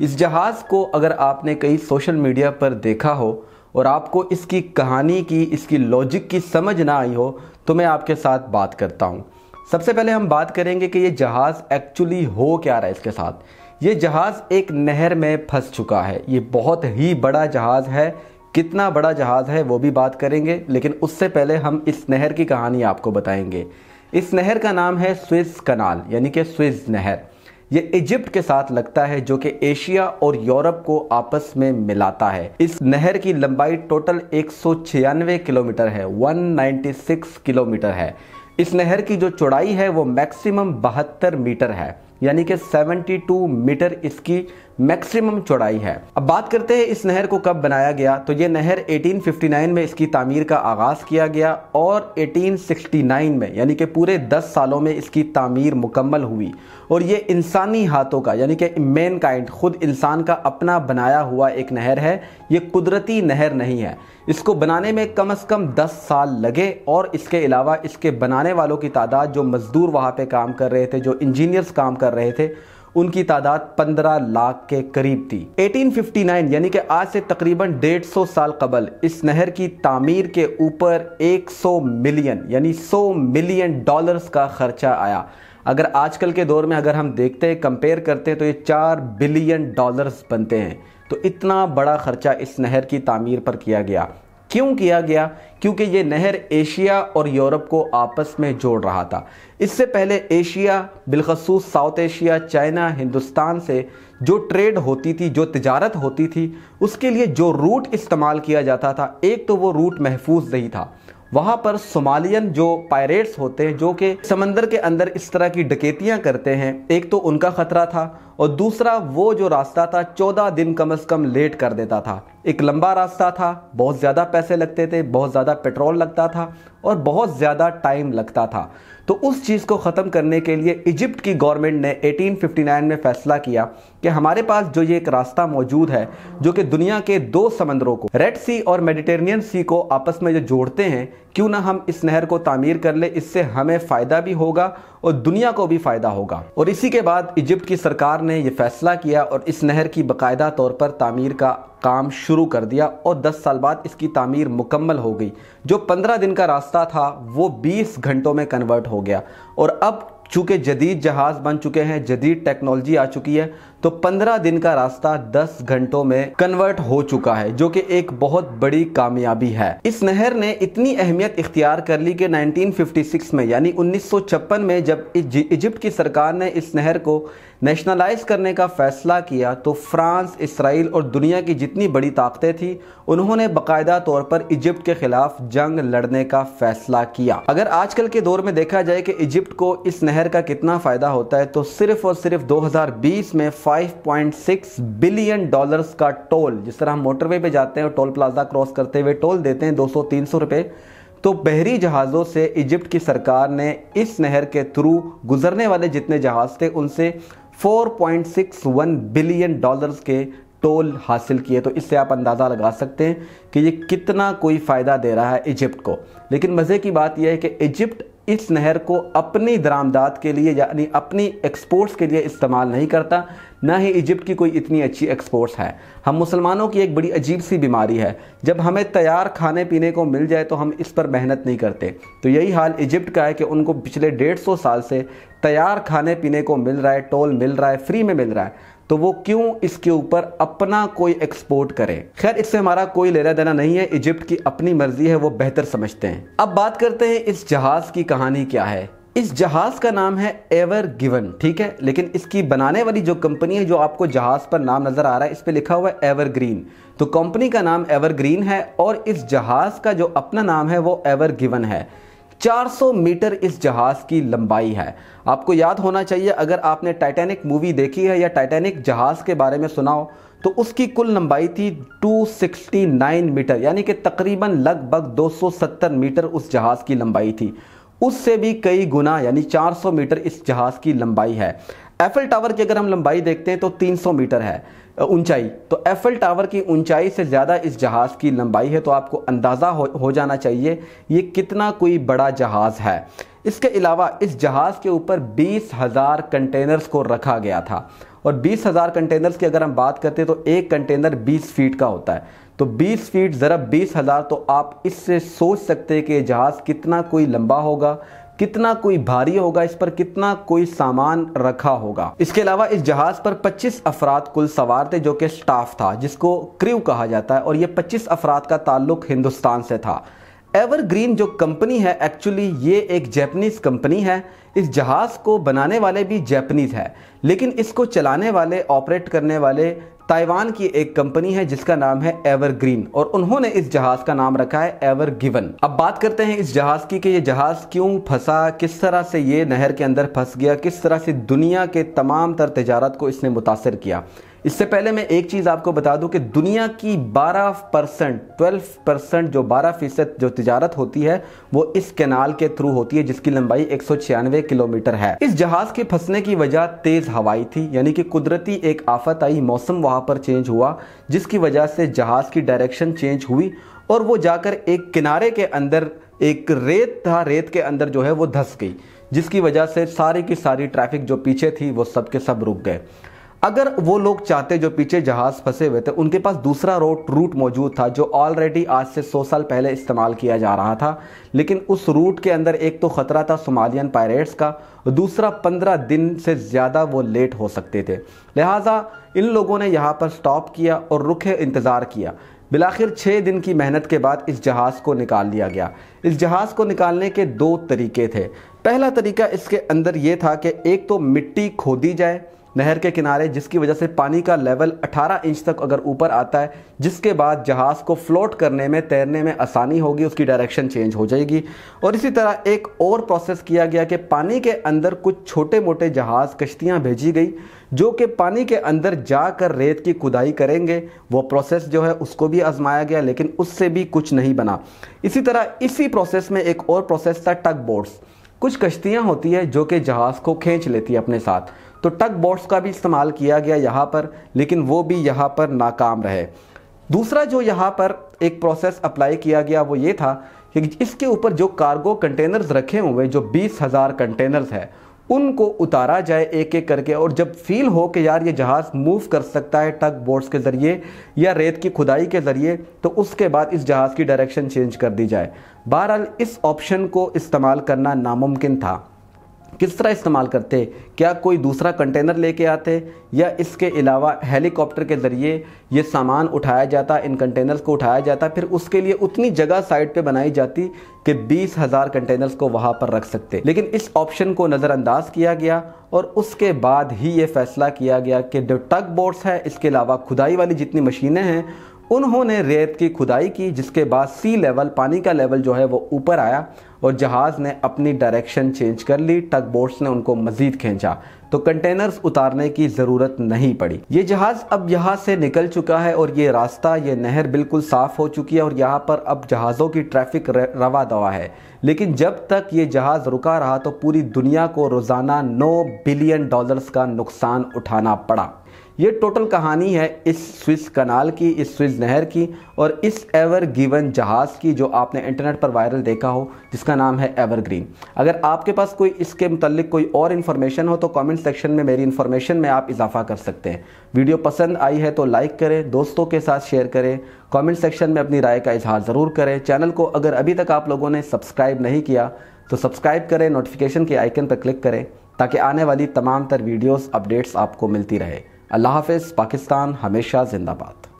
इस जहाज़ को अगर आपने कई सोशल मीडिया पर देखा हो और आपको इसकी कहानी की इसकी लॉजिक की समझ ना आई हो तो मैं आपके साथ बात करता हूँ सबसे पहले हम बात करेंगे कि ये जहाज़ एक्चुअली हो क्या रहा है इसके साथ ये जहाज़ एक नहर में फंस चुका है ये बहुत ही बड़ा जहाज़ है कितना बड़ा जहाज़ है वो भी बात करेंगे लेकिन उससे पहले हम इस नहर की कहानी आपको बताएंगे इस नहर का नाम है स्विस कनाल यानी कि स्विस नहर ये इजिप्ट के साथ लगता है जो कि एशिया और यूरोप को आपस में मिलाता है इस नहर की लंबाई टोटल एक किलोमीटर है 196 किलोमीटर है इस नहर की जो चौड़ाई है वो मैक्सिमम बहत्तर मीटर है यानी कि 72 मीटर इसकी मैक्सिमम चौड़ाई है अब बात करते हैं इस नहर को कब बनाया गया तो ये नहर 1859 में इसकी तामीर का आगाज किया गया और 1869 में यानी कि पूरे 10 सालों में इसकी तामीर मुकम्मल हुई और ये इंसानी हाथों का यानी कि मेन काइंड खुद इंसान का अपना बनाया हुआ एक नहर है ये कुदरती नहर नहीं है इसको बनाने में कम अज़ कम दस साल लगे और इसके अलावा इसके बनाने वालों की तादाद जो मज़दूर वहाँ पर काम कर रहे थे जो इंजीनियर्स काम कर रहे थे उनकी तादाद 15 लाख के करीब थी 1859 यानी कि आज से तकरीबन 150 साल कबल इस नहर की तामीर के ऊपर 100 मिलियन यानी 100 मिलियन डॉलर्स का खर्चा आया अगर आजकल के दौर में अगर हम देखते हैं कंपेयर करते हैं तो ये चार बिलियन डॉलर्स बनते हैं तो इतना बड़ा खर्चा इस नहर की तामीर पर किया गया क्यों किया गया क्योंकि ये नहर एशिया और यूरोप को आपस में जोड़ रहा था इससे पहले एशिया बिलखसूस साउथ एशिया चाइना हिंदुस्तान से जो ट्रेड होती थी जो तजारत होती थी उसके लिए जो रूट इस्तेमाल किया जाता था एक तो वो रूट महफूज नहीं था वहाँ पर सोमालियन जो पायरेट्स होते हैं जो कि समंदर के अंदर इस तरह की डकैतियाँ करते हैं एक तो उनका ख़तरा था और दूसरा वो जो रास्ता था चौदह दिन कम अज़ कम लेट कर देता था एक लंबा रास्ता था बहुत ज़्यादा पैसे लगते थे बहुत ज़्यादा पेट्रोल लगता था और बहुत ज़्यादा टाइम लगता था तो उस चीज़ को ख़त्म करने के लिए इजिप्ट की गवर्नमेंट ने 1859 में फ़ैसला किया कि हमारे पास जो ये एक रास्ता मौजूद है जो कि दुनिया के दो समंदरों को रेड सी और मेडिटेरियन सी को आपस में जो जोड़ते हैं क्यों ना हम इस नहर को तामीर कर ले इससे हमें फ़ायदा भी होगा और दुनिया को भी फ़ायदा होगा और इसी के बाद इजिप्ट की सरकार ने यह फ़ैसला किया और इस नहर की बाकायदा तौर पर तामीर का काम शुरू कर दिया और 10 साल बाद इसकी तामीर मुकम्मल हो गई जो 15 दिन का रास्ता था वो 20 घंटों में कन्वर्ट हो गया और अब चूँकि जदीद जहाज़ बन चुके हैं जदीद टेक्नोलॉजी आ चुकी है तो 15 दिन का रास्ता 10 घंटों में कन्वर्ट हो चुका है जो कि एक बहुत बड़ी कामयाबी है इस नहर ने इतनी अहमियत इख्तियार कर ली कि 1956 में यानी 1956 में जब इजिप्ट की सरकार ने इस नहर को नेशनलाइज करने का फैसला किया तो फ्रांस इसराइल और दुनिया की जितनी बड़ी ताकतें थी उन्होंने बाकायदा तौर पर इजिप्ट के खिलाफ जंग लड़ने का फैसला किया अगर आजकल के दौर में देखा जाए कि इजिप्ट को इस नहर नहर का कितना फ़ायदा होता है तो सिर्फ और सिर्फ 2020 में 5.6 बिलियन डॉलर्स का टोल जिस तरह हम मोटरवे पे जाते हैं और टोल प्लाजा क्रॉस करते हुए टोल देते हैं 200-300 रुपए तो बहरी जहाज़ों से इजिप्ट की सरकार ने इस नहर के थ्रू गुजरने वाले जितने जहाज़ थे उनसे 4.61 बिलियन डॉलर्स के टोल हासिल किए तो इससे आप अंदाज़ा लगा सकते हैं कि ये कितना कोई फ़ायदा दे रहा है इजिप्ट को लेकिन मज़े की बात यह है कि इजिप्ट इस नहर को अपनी दरामदात के लिए यानी अपनी एक्सपोर्ट्स के लिए इस्तेमाल नहीं करता ना ही इजिप्ट की कोई इतनी अच्छी एक्सपोर्ट्स है हम मुसलमानों की एक बड़ी अजीब सी बीमारी है जब हमें तैयार खाने पीने को मिल जाए तो हम इस पर मेहनत नहीं करते तो यही हाल इजिप्ट का है कि उनको पिछले डेढ़ सौ साल से तैयार खाने पीने को मिल रहा है टोल मिल रहा है फ्री में मिल रहा है तो वो क्यों इसके ऊपर अपना कोई एक्सपोर्ट करे खैर इससे हमारा कोई लेना देना नहीं है इजिप्ट की अपनी मर्जी है वो बेहतर समझते हैं अब बात करते हैं इस जहाज की कहानी क्या है इस जहाज का नाम है एवर गिवन ठीक है लेकिन इसकी बनाने वाली जो कंपनी है जो आपको जहाज पर नाम नजर आ रहा है इस पर लिखा हुआ है एवर ग्रीन तो कंपनी का नाम एवर ग्रीन है और इस जहाज का जो अपना नाम है वो एवर गिवन है 400 मीटर इस जहाज़ की लंबाई है आपको याद होना चाहिए अगर आपने टाइटैनिक मूवी देखी है या टाइटैनिक जहाज़ के बारे में सुना हो तो उसकी कुल लंबाई थी 269 मीटर यानी कि तकरीबन लगभग 270 मीटर उस जहाज़ की लंबाई थी उससे भी कई गुना यानी 400 मीटर इस जहाज़ की लंबाई है एफिल टावर की अगर हम लंबाई देखते हैं तो 300 मीटर है ऊंचाई तो एफएल टावर की ऊंचाई से ज़्यादा इस जहाज़ की लंबाई है तो आपको अंदाज़ा हो, हो जाना चाहिए ये कितना कोई बड़ा जहाज़ है इसके अलावा इस जहाज़ के ऊपर बीस हज़ार कंटेनर्स को रखा गया था और बीस हज़ार कंटेनर्स की अगर हम बात करते हैं तो एक कंटेनर बीस फीट का होता है तो बीस फीट ज़रा बीस हज़ार तो आप इससे सोच सकते हैं कि जहाज़ कितना कोई लंबा होगा कितना कोई भारी होगा इस पर कितना कोई सामान रखा होगा इसके अलावा इस जहाज पर 25 अफराद कुल सवार थे जो कि स्टाफ था जिसको क्रू कहा जाता है और ये 25 अफराद का ताल्लुक हिंदुस्तान से था एवरग्रीन जो कंपनी है एक्चुअली ये एक जैपनीज़ कंपनी है इस जहाज़ को बनाने वाले भी जैपनीज़ है लेकिन इसको चलाने वाले ऑपरेट करने वाले ताइवान की एक कंपनी है जिसका नाम है एवरग्रीन और उन्होंने इस जहाज का नाम रखा है एवर गिवन अब बात करते हैं इस जहाज की कि ये जहाज क्यों फंसा किस तरह से ये नहर के अंदर फंस गया किस तरह से दुनिया के तमाम तर तजारत को इसने मुतासर किया इससे पहले मैं एक चीज़ आपको बता दूं कि दुनिया की 12 परसेंट ट्वेल्व परसेंट जो 12 फीसद जो तजारत होती है वो इस कैनाल के थ्रू होती है जिसकी लंबाई एक किलोमीटर है इस जहाज़ के फंसने की वजह तेज़ हवाई थी यानी कि कुदरती एक आफत आई मौसम वहां पर चेंज हुआ जिसकी वजह से जहाज़ की डायरेक्शन चेंज हुई और वो जाकर एक किनारे के अंदर एक रेत था रेत के अंदर जो है वो धस गई जिसकी वजह से सारी की सारी ट्रैफिक जो पीछे थी वो सब के सब रुक गए अगर वो लोग चाहते जो पीछे जहाज फंसे हुए थे उनके पास दूसरा रोट रूट मौजूद था जो ऑलरेडी आज से 100 साल पहले इस्तेमाल किया जा रहा था लेकिन उस रूट के अंदर एक तो ख़तरा था सोमालियन पायरेट्स का दूसरा 15 दिन से ज़्यादा वो लेट हो सकते थे लिहाजा इन लोगों ने यहाँ पर स्टॉप किया और रुखे इंतज़ार किया बिलाखिर छः दिन की मेहनत के बाद इस जहाज़ को निकाल लिया गया इस जहाज़ को निकालने के दो तरीके थे पहला तरीका इसके अंदर ये था कि एक तो मिट्टी खोदी जाए नहर के किनारे जिसकी वजह से पानी का लेवल 18 इंच तक अगर ऊपर आता है जिसके बाद जहाज़ को फ्लोट करने में तैरने में आसानी होगी उसकी डायरेक्शन चेंज हो जाएगी और इसी तरह एक और प्रोसेस किया गया कि पानी के अंदर कुछ छोटे मोटे जहाज़ कश्तियाँ भेजी गई जो कि पानी के अंदर जाकर रेत की खुदाई करेंगे वो प्रोसेस जो है उसको भी आजमाया गया लेकिन उससे भी कुछ नहीं बना इसी तरह इसी प्रोसेस में एक और प्रोसेस था टग बोर्ड्स कुछ कश्तियाँ होती है जो कि जहाज़ को खींच लेती है अपने साथ तो टक बोट्स का भी इस्तेमाल किया गया यहाँ पर लेकिन वो भी यहाँ पर नाकाम रहे दूसरा जो यहाँ पर एक प्रोसेस अप्लाई किया गया वो ये था कि इसके ऊपर जो कार्गो कंटेनर्स रखे हुए जो बीस हज़ार कंटेनर्स हैं उनको उतारा जाए एक एक करके और जब फील हो कि यार ये जहाज़ मूव कर सकता है टग बोर्ड्स के ज़रिए या रेत की खुदाई के ज़रिए तो उसके बाद इस जहाज़ की डायरेक्शन चेंज कर दी जाए बहरहाल इस ऑप्शन को इस्तेमाल करना नामुमकिन था किस तरह इस्तेमाल करते क्या कोई दूसरा कंटेनर लेके आते या इसके अलावा हेलीकॉप्टर के ज़रिए ये सामान उठाया जाता इन कंटेनर्स को उठाया जाता फिर उसके लिए उतनी जगह साइड पे बनाई जाती कि बीस हज़ार कंटेनर्स को वहाँ पर रख सकते लेकिन इस ऑप्शन को नज़रअंदाज किया गया और उसके बाद ही ये फैसला किया गया कि जो टग बोट्स है इसके अलावा खुदाई वाली जितनी मशीनें हैं उन्होंने रेत की खुदाई की जिसके बाद सी लेवल पानी का लेवल जो है वो ऊपर आया और जहाज़ ने अपनी डायरेक्शन चेंज कर ली टक बोट्स ने उनको मजीद खींचा तो कंटेनर्स उतारने की ज़रूरत नहीं पड़ी ये जहाज़ अब यहाँ से निकल चुका है और ये रास्ता ये नहर बिल्कुल साफ़ हो चुकी है और यहाँ पर अब जहाज़ों की ट्रैफिक रवा दवा है लेकिन जब तक ये जहाज़ रुका रहा तो पूरी दुनिया को रोज़ाना नौ बिलियन डॉलर्स का नुकसान उठाना पड़ा ये टोटल कहानी है इस स्विस कनाल की इस स्विस नहर की और इस एवर गिवन जहाज़ की जो आपने इंटरनेट पर वायरल देखा हो जिसका नाम है एवरग्रीन अगर आपके पास कोई इसके मतलब कोई और इन्फॉर्मेशन हो तो कमेंट सेक्शन में मेरी इन्फॉर्मेशन में आप इजाफा कर सकते हैं वीडियो पसंद आई है तो लाइक करें दोस्तों के साथ शेयर करें कॉमेंट सेक्शन में अपनी राय का इजहार ज़रूर करें चैनल को अगर अभी तक आप लोगों ने सब्सक्राइब नहीं किया तो सब्सक्राइब करें नोटिफिकेशन के आइकन पर क्लिक करें ताकि आने वाली तमाम तर वीडियोस अपडेट्स आपको मिलती रहे अल्लाह हाफिज़ पाकिस्तान हमेशा जिंदाबाद